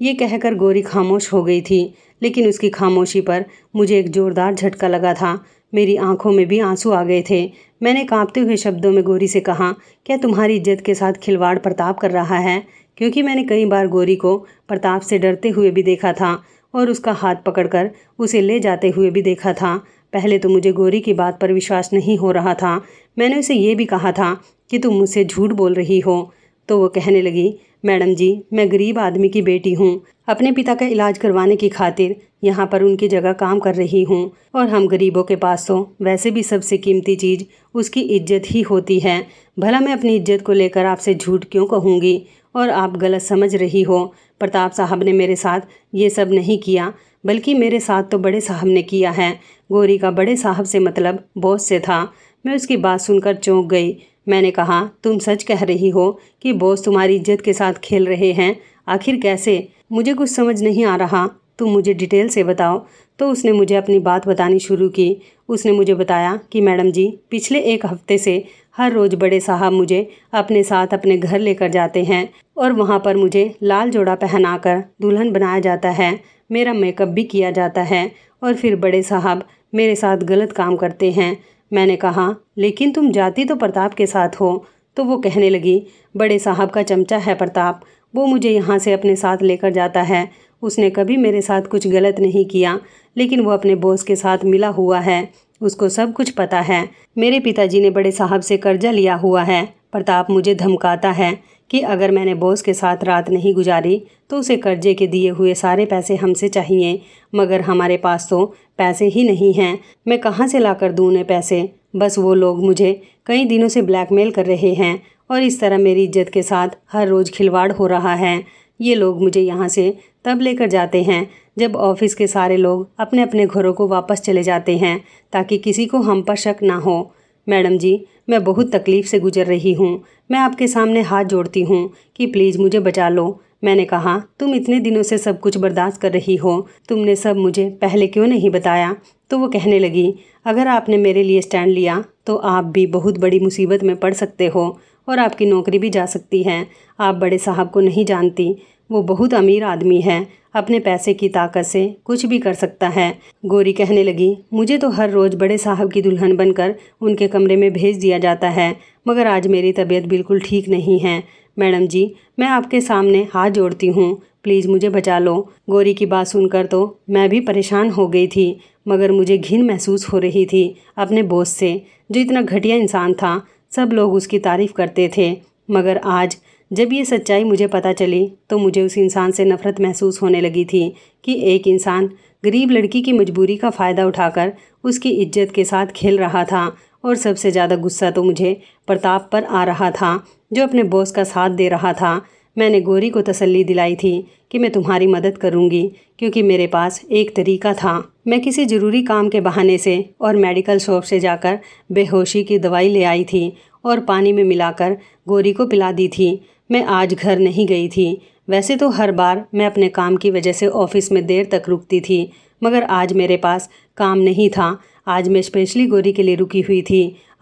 ये कहकर गोरी खामोश हो गई थी लेकिन उसकी खामोशी पर मुझे एक ज़ोरदार झटका लगा था मेरी आंखों में भी आंसू आ गए थे मैंने कांपते हुए शब्दों में गोरी से कहा क्या तुम्हारी इज्जत के साथ खिलवाड़ प्रताप कर रहा है क्योंकि मैंने कई बार गोरी को प्रताप से डरते हुए भी देखा था और उसका हाथ पकड़कर उसे ले जाते हुए भी देखा था पहले तो मुझे गोरी की बात पर विश्वास नहीं हो रहा था मैंने उसे ये भी कहा था कि तुम मुझसे झूठ बोल रही हो तो वो कहने लगी मैडम जी मैं गरीब आदमी की बेटी हूँ अपने पिता का इलाज करवाने की खातिर यहाँ पर उनकी जगह काम कर रही हूँ और हम गरीबों के पास तो वैसे भी सबसे कीमती चीज़ उसकी इज्जत ही होती है भला मैं अपनी इज्जत को लेकर आपसे झूठ क्यों कहूँगी और आप गलत समझ रही हो प्रताप साहब ने मेरे साथ ये सब नहीं किया बल्कि मेरे साथ तो बड़े साहब ने किया है गौरी का बड़े साहब से मतलब बॉस से था मैं उसकी बात सुनकर चौंक गई मैंने कहा तुम सच कह रही हो कि बॉस तुम्हारी इज्जत के साथ खेल रहे हैं आखिर कैसे मुझे कुछ समझ नहीं आ रहा तुम मुझे डिटेल से बताओ तो उसने मुझे अपनी बात बतानी शुरू की उसने मुझे बताया कि मैडम जी पिछले एक हफ्ते से हर रोज़ बड़े साहब मुझे अपने साथ अपने घर लेकर जाते हैं और वहाँ पर मुझे लाल जोड़ा पहनाकर दुल्हन बनाया जाता है मेरा मेकअप भी किया जाता है और फिर बड़े साहब मेरे साथ गलत काम करते हैं मैंने कहा लेकिन तुम जाती तो प्रताप के साथ हो तो वो कहने लगी बड़े साहब का चमचा है प्रताप वो मुझे यहाँ से अपने साथ लेकर जाता है उसने कभी मेरे साथ कुछ गलत नहीं किया लेकिन वो अपने बॉस के साथ मिला हुआ है उसको सब कुछ पता है मेरे पिताजी ने बड़े साहब से कर्जा लिया हुआ है प्रताप मुझे धमकाता है कि अगर मैंने बॉस के साथ रात नहीं गुजारी तो उसे कर्जे के दिए हुए सारे पैसे हमसे चाहिए मगर हमारे पास तो पैसे ही नहीं हैं मैं कहाँ से ला कर दूँ उन्हें पैसे बस वो लोग मुझे कई दिनों से ब्लैकमेल कर रहे हैं और इस तरह मेरी इज्जत के साथ हर रोज़ खिलवाड़ हो रहा है ये लोग मुझे यहाँ से तब लेकर जाते हैं जब ऑफिस के सारे लोग अपने अपने घरों को वापस चले जाते हैं ताकि किसी को हम पर शक ना हो मैडम जी मैं बहुत तकलीफ़ से गुजर रही हूँ मैं आपके सामने हाथ जोड़ती हूँ कि प्लीज़ मुझे बचा लो मैंने कहा तुम इतने दिनों से सब कुछ बर्दाश्त कर रही हो तुमने सब मुझे पहले क्यों नहीं बताया तो वो कहने लगी अगर आपने मेरे लिए स्टैंड लिया तो आप भी बहुत बड़ी मुसीबत में पड़ सकते हो और आपकी नौकरी भी जा सकती है आप बड़े साहब को नहीं जानती वो बहुत अमीर आदमी है अपने पैसे की ताकत से कुछ भी कर सकता है गोरी कहने लगी मुझे तो हर रोज़ बड़े साहब की दुल्हन बनकर उनके कमरे में भेज दिया जाता है मगर आज मेरी तबीयत बिल्कुल ठीक नहीं है मैडम जी मैं आपके सामने हाथ जोड़ती हूँ प्लीज़ मुझे बचा लो गोरी की बात सुनकर तो मैं भी परेशान हो गई थी मगर मुझे घिन महसूस हो रही थी अपने बोस से जो इतना घटिया इंसान था सब लोग उसकी तारीफ़ करते थे मगर आज जब ये सच्चाई मुझे पता चली तो मुझे उस इंसान से नफरत महसूस होने लगी थी कि एक इंसान गरीब लड़की की मजबूरी का फ़ायदा उठाकर उसकी इज्जत के साथ खेल रहा था और सबसे ज़्यादा गुस्सा तो मुझे प्रताप पर आ रहा था जो अपने बॉस का साथ दे रहा था मैंने गौरी को तसल्ली दिलाई थी कि मैं तुम्हारी मदद करूंगी क्योंकि मेरे पास एक तरीका था मैं किसी ज़रूरी काम के बहाने से और मेडिकल शॉप से जाकर बेहोशी की दवाई ले आई थी और पानी में मिलाकर गौरी को पिला दी थी मैं आज घर नहीं गई थी वैसे तो हर बार मैं अपने काम की वजह से ऑफिस में देर तक रुकती थी मगर आज मेरे पास काम नहीं था आज मैं स्पेशली गोरी के लिए रुकी हुई थी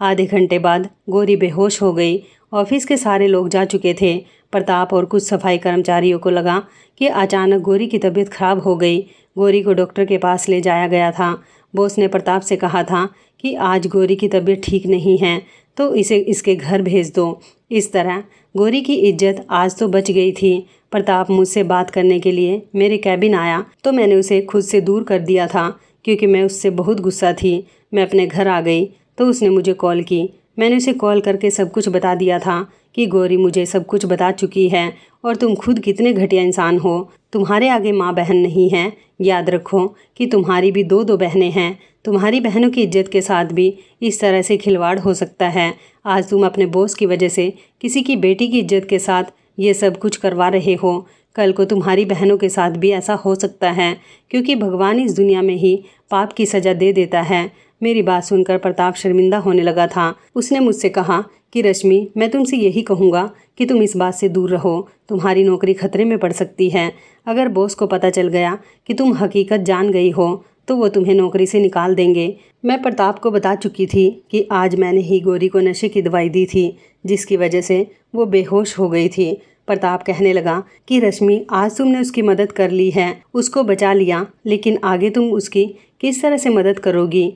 आधे घंटे बाद गोरी बेहोश हो गई ऑफिस के सारे लोग जा चुके थे प्रताप और कुछ सफाई कर्मचारियों को लगा कि अचानक गोरी की तबीयत खराब हो गई गोरी को डॉक्टर के पास ले जाया गया था बोस ने प्रताप से कहा था कि आज गोरी की तबीयत ठीक नहीं है तो इसे इसके घर भेज दो इस तरह गौरी की इज्जत आज तो बच गई थी प्रताप मुझसे बात करने के लिए मेरे कैबिन आया तो मैंने उसे खुद से दूर कर दिया था क्योंकि मैं उससे बहुत गुस्सा थी मैं अपने घर आ गई तो उसने मुझे कॉल की मैंने उसे कॉल करके सब कुछ बता दिया था कि गौरी मुझे सब कुछ बता चुकी है और तुम खुद कितने घटिया इंसान हो तुम्हारे आगे माँ बहन नहीं है याद रखो कि तुम्हारी भी दो दो बहनें हैं तुम्हारी बहनों की इज्जत के साथ भी इस तरह से खिलवाड़ हो सकता है आज तुम अपने बॉस की वजह से किसी की बेटी की इज्जत के साथ ये सब कुछ करवा रहे हो कल को तुम्हारी बहनों के साथ भी ऐसा हो सकता है क्योंकि भगवान इस दुनिया में ही पाप की सज़ा दे देता है मेरी बात सुनकर प्रताप शर्मिंदा होने लगा था उसने मुझसे कहा कि रश्मि मैं तुमसे यही कहूँगा कि तुम इस बात से दूर रहो तुम्हारी नौकरी खतरे में पड़ सकती है अगर बॉस को पता चल गया कि तुम हकीकत जान गई हो तो वो तुम्हें नौकरी से निकाल देंगे मैं प्रताप को बता चुकी थी कि आज मैंने ही गोरी को नशे की दवाई दी थी जिसकी वजह से वो बेहोश हो गई थी प्रताप कहने लगा कि रश्मि आज तुमने उसकी मदद कर ली है उसको बचा लिया लेकिन आगे तुम उसकी किस तरह से मदद करोगी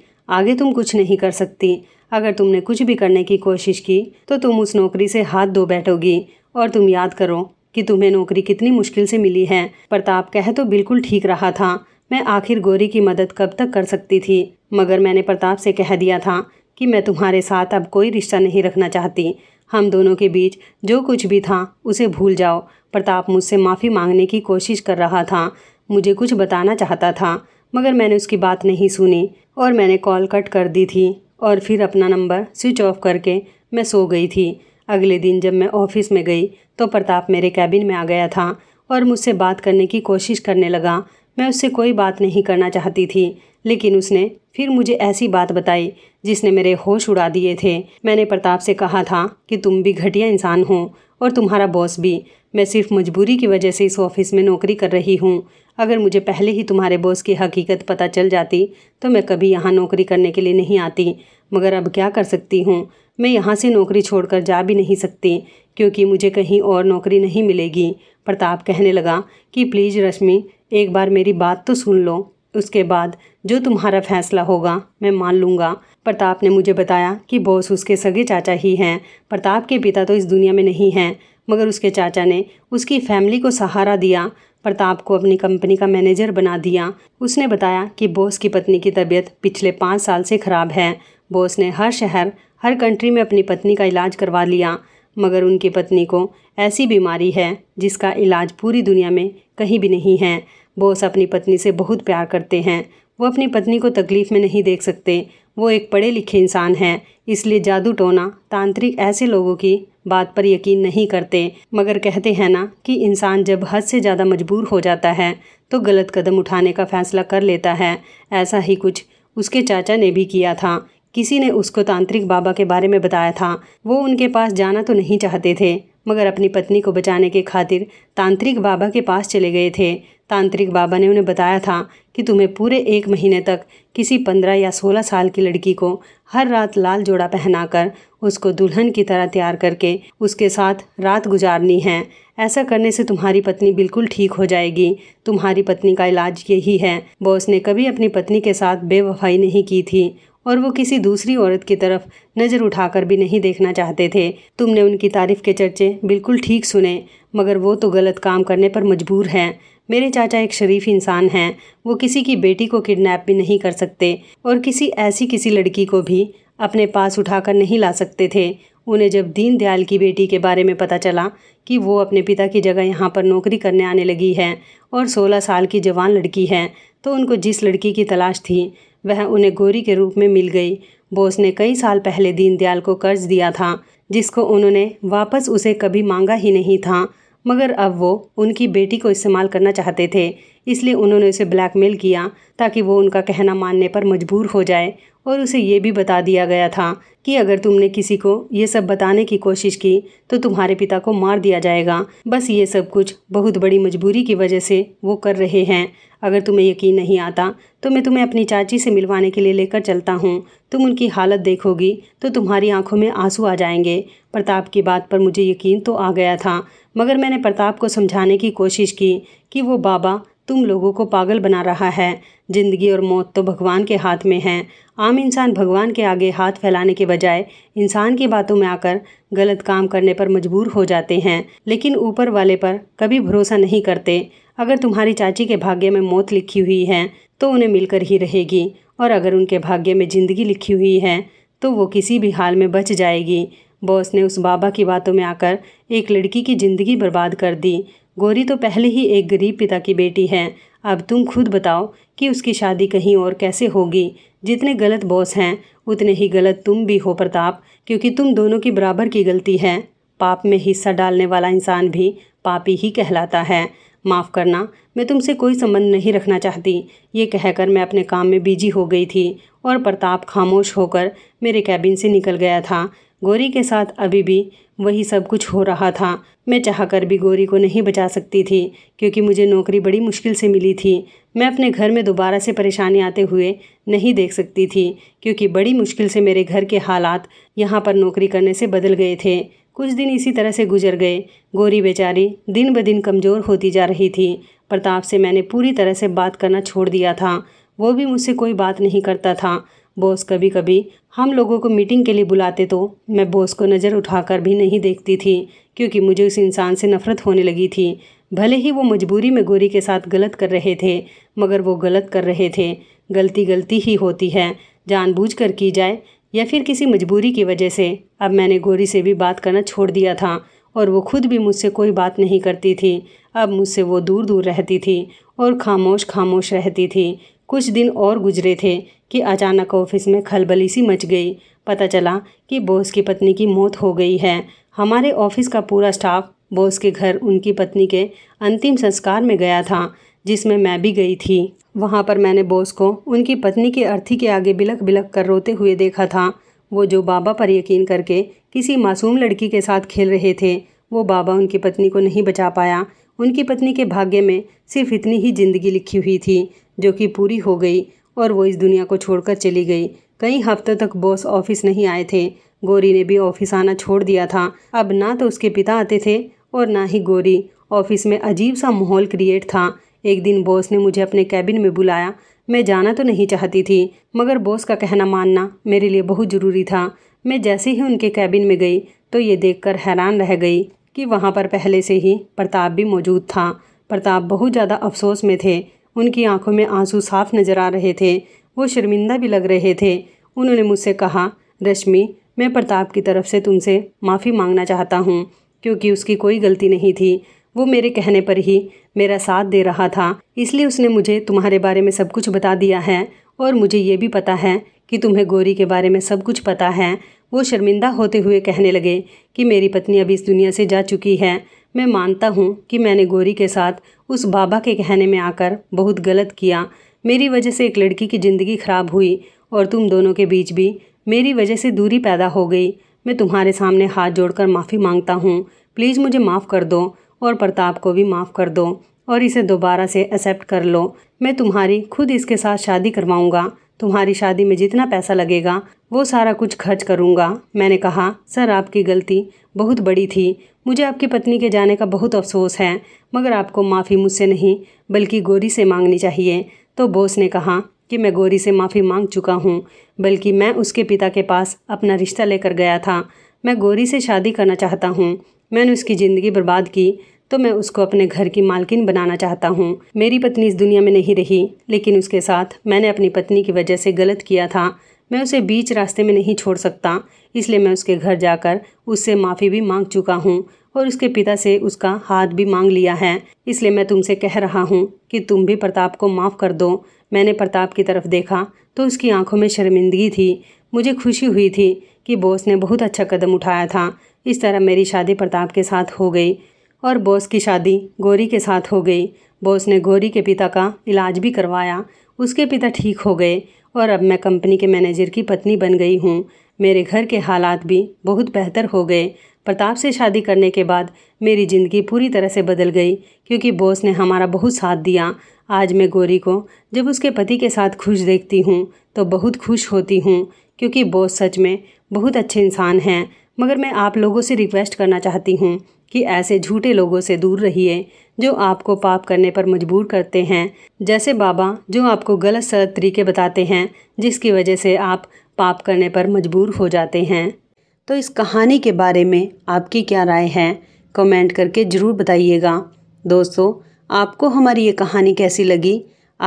आगे तुम कुछ नहीं कर सकती अगर तुमने कुछ भी करने की कोशिश की तो तुम उस नौकरी से हाथ धो बैठोगी और तुम याद करो कि तुम्हें नौकरी कितनी मुश्किल से मिली है प्रताप कह तो बिल्कुल ठीक रहा था मैं आखिर गोरी की मदद कब तक कर सकती थी मगर मैंने प्रताप से कह दिया था कि मैं तुम्हारे साथ अब कोई रिश्ता नहीं रखना चाहती हम दोनों के बीच जो कुछ भी था उसे भूल जाओ प्रताप मुझसे माफ़ी मांगने की कोशिश कर रहा था मुझे कुछ बताना चाहता था मगर मैंने उसकी बात नहीं सुनी और मैंने कॉल कट कर दी थी और फिर अपना नंबर स्विच ऑफ करके मैं सो गई थी अगले दिन जब मैं ऑफिस में गई तो प्रताप मेरे कैबिन में आ गया था और मुझसे बात करने की कोशिश करने लगा मैं उससे कोई बात नहीं करना चाहती थी लेकिन उसने फिर मुझे ऐसी बात बताई जिसने मेरे होश उड़ा दिए थे मैंने प्रताप से कहा था कि तुम भी घटिया इंसान हो और तुम्हारा बॉस भी मैं सिर्फ मजबूरी की वजह से इस ऑफिस में नौकरी कर रही हूँ अगर मुझे पहले ही तुम्हारे बॉस की हकीकत पता चल जाती तो मैं कभी यहाँ नौकरी करने के लिए नहीं आती मगर अब क्या कर सकती हूँ मैं यहाँ से नौकरी छोड़कर जा भी नहीं सकती क्योंकि मुझे कहीं और नौकरी नहीं मिलेगी प्रताप कहने लगा कि प्लीज़ रश्मि एक बार मेरी बात तो सुन लो उसके बाद जो तुम्हारा फैसला होगा मैं मान लूँगा प्रताप ने मुझे बताया कि बॉस उसके सगे चाचा ही हैं प्रताप के पिता तो इस दुनिया में नहीं हैं मगर उसके चाचा ने उसकी फैमिली को सहारा दिया प्रताप को अपनी कंपनी का मैनेजर बना दिया उसने बताया कि बॉस की पत्नी की तबीयत पिछले पाँच साल से ख़राब है बॉस ने हर शहर हर कंट्री में अपनी पत्नी का इलाज करवा लिया मगर उनकी पत्नी को ऐसी बीमारी है जिसका इलाज पूरी दुनिया में कहीं भी नहीं है बोस अपनी पत्नी से बहुत प्यार करते हैं वो अपनी पत्नी को तकलीफ़ में नहीं देख सकते वो एक पढ़े लिखे इंसान हैं इसलिए जादू टोना तांत्रिक ऐसे लोगों की बात पर यकीन नहीं करते मगर कहते हैं ना कि इंसान जब हद से ज़्यादा मजबूर हो जाता है तो गलत कदम उठाने का फ़ैसला कर लेता है ऐसा ही कुछ उसके चाचा ने भी किया था किसी ने उसको तांत्रिक बाबा के बारे में बताया था वो उनके पास जाना तो नहीं चाहते थे मगर अपनी पत्नी को बचाने के खातिर तांत्रिक बाबा के पास चले गए थे तांत्रिक बाबा ने उन्हें बताया था कि तुम्हें पूरे एक महीने तक किसी पंद्रह या सोलह साल की लड़की को हर रात लाल जोड़ा पहनाकर उसको दुल्हन की तरह तैयार करके उसके साथ रात गुजारनी है ऐसा करने से तुम्हारी पत्नी बिल्कुल ठीक हो जाएगी तुम्हारी पत्नी का इलाज यही है बॉस ने कभी अपनी पत्नी के साथ बेवफाई नहीं की थी और वो किसी दूसरी औरत की तरफ नज़र उठाकर भी नहीं देखना चाहते थे तुमने उनकी तारीफ़ के चर्चे बिल्कुल ठीक सुने मगर वो तो गलत काम करने पर मजबूर हैं मेरे चाचा एक शरीफ इंसान हैं वो किसी की बेटी को किडनैप भी नहीं कर सकते और किसी ऐसी किसी लड़की को भी अपने पास उठाकर नहीं ला सकते थे उन्हें जब दीन दयाल की बेटी के बारे में पता चला कि वो अपने पिता की जगह यहाँ पर नौकरी करने आने लगी है और 16 साल की जवान लड़की है तो उनको जिस लड़की की तलाश थी वह उन्हें गोरी के रूप में मिल गई बोस ने कई साल पहले दीनदयाल को कर्ज दिया था जिसको उन्होंने वापस उसे कभी मांगा ही नहीं था मगर अब वो उनकी बेटी को इस्तेमाल करना चाहते थे इसलिए उन्होंने उसे ब्लैकमेल किया ताकि वो उनका कहना मानने पर मजबूर हो जाए और उसे ये भी बता दिया गया था कि अगर तुमने किसी को ये सब बताने की कोशिश की तो तुम्हारे पिता को मार दिया जाएगा बस ये सब कुछ बहुत बड़ी मजबूरी की वजह से वो कर रहे हैं अगर तुम्हें यकीन नहीं आता तो मैं तुम्हें अपनी चाची से मिलवाने के लिए लेकर चलता हूँ तुम उनकी हालत देखोगी तो तुम्हारी आंखों में आंसू आ जाएंगे प्रताप की बात पर मुझे यकीन तो आ गया था मगर मैंने प्रताप को समझाने की कोशिश की कि वो बाबा तुम लोगों को पागल बना रहा है ज़िंदगी और मौत तो भगवान के हाथ में है आम इंसान भगवान के आगे हाथ फैलाने के बजाय इंसान की बातों में आकर गलत काम करने पर मजबूर हो जाते हैं लेकिन ऊपर वाले पर कभी भरोसा नहीं करते अगर तुम्हारी चाची के भाग्य में मौत लिखी हुई है तो उन्हें मिलकर ही रहेगी और अगर उनके भाग्य में ज़िंदगी लिखी हुई है तो वो किसी भी हाल में बच जाएगी बॉस ने उस बाबा की बातों में आकर एक लड़की की ज़िंदगी बर्बाद कर दी गौरी तो पहले ही एक गरीब पिता की बेटी है अब तुम खुद बताओ कि उसकी शादी कहीं और कैसे होगी जितने गलत बॉस हैं उतने ही गलत तुम भी हो प्रताप क्योंकि तुम दोनों की बराबर की गलती है पाप में हिस्सा डालने वाला इंसान भी पापी ही कहलाता है माफ़ करना मैं तुमसे कोई संबंध नहीं रखना चाहती ये कहकर मैं अपने काम में बिजी हो गई थी और प्रताप खामोश होकर मेरे कैबिन से निकल गया था गौरी के साथ अभी भी वही सब कुछ हो रहा था मैं चाह कर भी गौरी को नहीं बचा सकती थी क्योंकि मुझे नौकरी बड़ी मुश्किल से मिली थी मैं अपने घर में दोबारा से परेशानी आते हुए नहीं देख सकती थी क्योंकि बड़ी मुश्किल से मेरे घर के हालात यहाँ पर नौकरी करने से बदल गए थे कुछ दिन इसी तरह से गुजर गए गौरी बेचारी दिन ब दिन कमज़ोर होती जा रही थी प्रताप से मैंने पूरी तरह से बात करना छोड़ दिया था वो भी मुझसे कोई बात नहीं करता था बॉस कभी कभी हम लोगों को मीटिंग के लिए बुलाते तो मैं बॉस को नज़र उठाकर भी नहीं देखती थी क्योंकि मुझे उस इंसान से नफरत होने लगी थी भले ही वो मजबूरी में गोरी के साथ गलत कर रहे थे मगर वो गलत कर रहे थे गलती गलती ही होती है कर की जाए या फिर किसी मजबूरी की वजह से अब मैंने गोरी से भी बात करना छोड़ दिया था और वो खुद भी मुझसे कोई बात नहीं करती थी अब मुझसे वो दूर दूर रहती थी और खामोश खामोश रहती थी कुछ दिन और गुजरे थे कि अचानक ऑफिस में खलबली सी मच गई पता चला कि बॉस की पत्नी की मौत हो गई है हमारे ऑफिस का पूरा स्टाफ बॉस के घर उनकी पत्नी के अंतिम संस्कार में गया था जिसमें मैं भी गई थी वहाँ पर मैंने बॉस को उनकी पत्नी के अर्थी के आगे बिलक बिलक कर रोते हुए देखा था वो जो बाबा पर यकीन करके किसी मासूम लड़की के साथ खेल रहे थे वो बाबा उनकी पत्नी को नहीं बचा पाया उनकी पत्नी के भाग्य में सिर्फ इतनी ही जिंदगी लिखी हुई थी जो कि पूरी हो गई और वो इस दुनिया को छोड़कर चली गई कई हफ्तों तक बॉस ऑफिस नहीं आए थे गौरी ने भी ऑफिस आना छोड़ दिया था अब ना तो उसके पिता आते थे और ना ही गौरी ऑफिस में अजीब सा माहौल क्रिएट था एक दिन बॉस ने मुझे अपने कैबिन में बुलाया मैं जाना तो नहीं चाहती थी मगर बॉस का कहना मानना मेरे लिए बहुत ज़रूरी था मैं जैसे ही उनके कैबिन में गई तो ये देखकर हैरान रह गई कि वहाँ पर पहले से ही प्रताप भी मौजूद था प्रताप बहुत ज़्यादा अफसोस में थे उनकी आंखों में आंसू साफ नज़र आ रहे थे वो शर्मिंदा भी लग रहे थे उन्होंने मुझसे कहा रश्मि मैं प्रताप की तरफ से तुमसे माफ़ी मांगना चाहता हूँ क्योंकि उसकी कोई गलती नहीं थी वो मेरे कहने पर ही मेरा साथ दे रहा था इसलिए उसने मुझे तुम्हारे बारे में सब कुछ बता दिया है और मुझे ये भी पता है कि तुम्हें गौरी के बारे में सब कुछ पता है वो शर्मिंदा होते हुए कहने लगे कि मेरी पत्नी अब इस दुनिया से जा चुकी है मैं मानता हूँ कि मैंने गौरी के साथ उस बाबा के कहने में आकर बहुत गलत किया मेरी वजह से एक लड़की की ज़िंदगी ख़राब हुई और तुम दोनों के बीच भी मेरी वजह से दूरी पैदा हो गई मैं तुम्हारे सामने हाथ जोड़कर माफ़ी मांगता हूँ प्लीज़ मुझे माफ़ कर दो और प्रताप को भी माफ़ कर दो और इसे दोबारा से एक्सेप्ट कर लो मैं तुम्हारी खुद इसके साथ शादी करवाऊँगा तुम्हारी शादी में जितना पैसा लगेगा वो सारा कुछ खर्च करूँगा मैंने कहा सर आपकी गलती बहुत बड़ी थी मुझे आपकी पत्नी के जाने का बहुत अफसोस है मगर आपको माफ़ी मुझसे नहीं बल्कि गोरी से मांगनी चाहिए तो बोस ने कहा कि मैं गोरी से माफ़ी मांग चुका हूँ बल्कि मैं उसके पिता के पास अपना रिश्ता लेकर गया था मैं गोरी से शादी करना चाहता हूँ मैंने उसकी ज़िंदगी बर्बाद की तो मैं उसको अपने घर की मालकिन बनाना चाहता हूँ मेरी पत्नी इस दुनिया में नहीं रही लेकिन उसके साथ मैंने अपनी पत्नी की वजह से गलत किया था मैं उसे बीच रास्ते में नहीं छोड़ सकता इसलिए मैं उसके घर जाकर उससे माफ़ी भी मांग चुका हूँ और उसके पिता से उसका हाथ भी मांग लिया है इसलिए मैं तुमसे कह रहा हूँ कि तुम भी प्रताप को माफ़ कर दो मैंने प्रताप की तरफ देखा तो उसकी आंखों में शर्मिंदगी थी मुझे खुशी हुई थी कि बॉस ने बहुत अच्छा कदम उठाया था इस तरह मेरी शादी प्रताप के साथ हो गई और बॉस की शादी गौरी के साथ हो गई बॉस ने गौरी के पिता का इलाज भी करवाया उसके पिता ठीक हो गए और अब मैं कंपनी के मैनेजर की पत्नी बन गई हूँ मेरे घर के हालात भी बहुत बेहतर हो गए प्रताप से शादी करने के बाद मेरी ज़िंदगी पूरी तरह से बदल गई क्योंकि बॉस ने हमारा बहुत साथ दिया आज मैं गौरी को जब उसके पति के साथ खुश देखती हूँ तो बहुत खुश होती हूँ क्योंकि बॉस सच में बहुत अच्छे इंसान हैं मगर मैं आप लोगों से रिक्वेस्ट करना चाहती हूँ कि ऐसे झूठे लोगों से दूर रहिए जो आपको पाप करने पर मजबूर करते हैं जैसे बाबा जो आपको गलत सलत तरीके बताते हैं जिसकी वजह से आप पाप करने पर मजबूर हो जाते हैं तो इस कहानी के बारे में आपकी क्या राय है कमेंट करके ज़रूर बताइएगा दोस्तों आपको हमारी ये कहानी कैसी लगी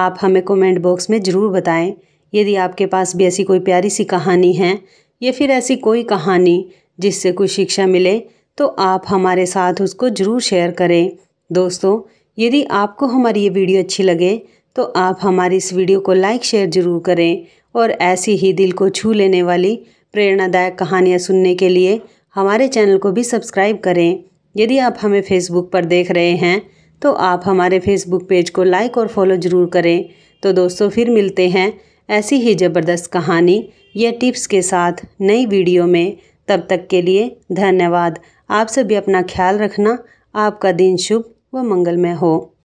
आप हमें कमेंट बॉक्स में ज़रूर बताएं यदि आपके पास भी ऐसी कोई प्यारी सी कहानी है या फिर ऐसी कोई कहानी जिससे कोई शिक्षा मिले तो आप हमारे साथ उसको ज़रूर शेयर करें दोस्तों यदि आपको हमारी ये वीडियो अच्छी लगे तो आप हमारी इस वीडियो को लाइक शेयर ज़रूर करें और ऐसी ही दिल को छू लेने वाली प्रेरणादायक कहानियाँ सुनने के लिए हमारे चैनल को भी सब्सक्राइब करें यदि आप हमें फेसबुक पर देख रहे हैं तो आप हमारे फेसबुक पेज को लाइक और फॉलो ज़रूर करें तो दोस्तों फिर मिलते हैं ऐसी ही ज़बरदस्त कहानी या टिप्स के साथ नई वीडियो में तब तक के लिए धन्यवाद आप सभी अपना ख्याल रखना आपका दिन शुभ व मंगलमय हो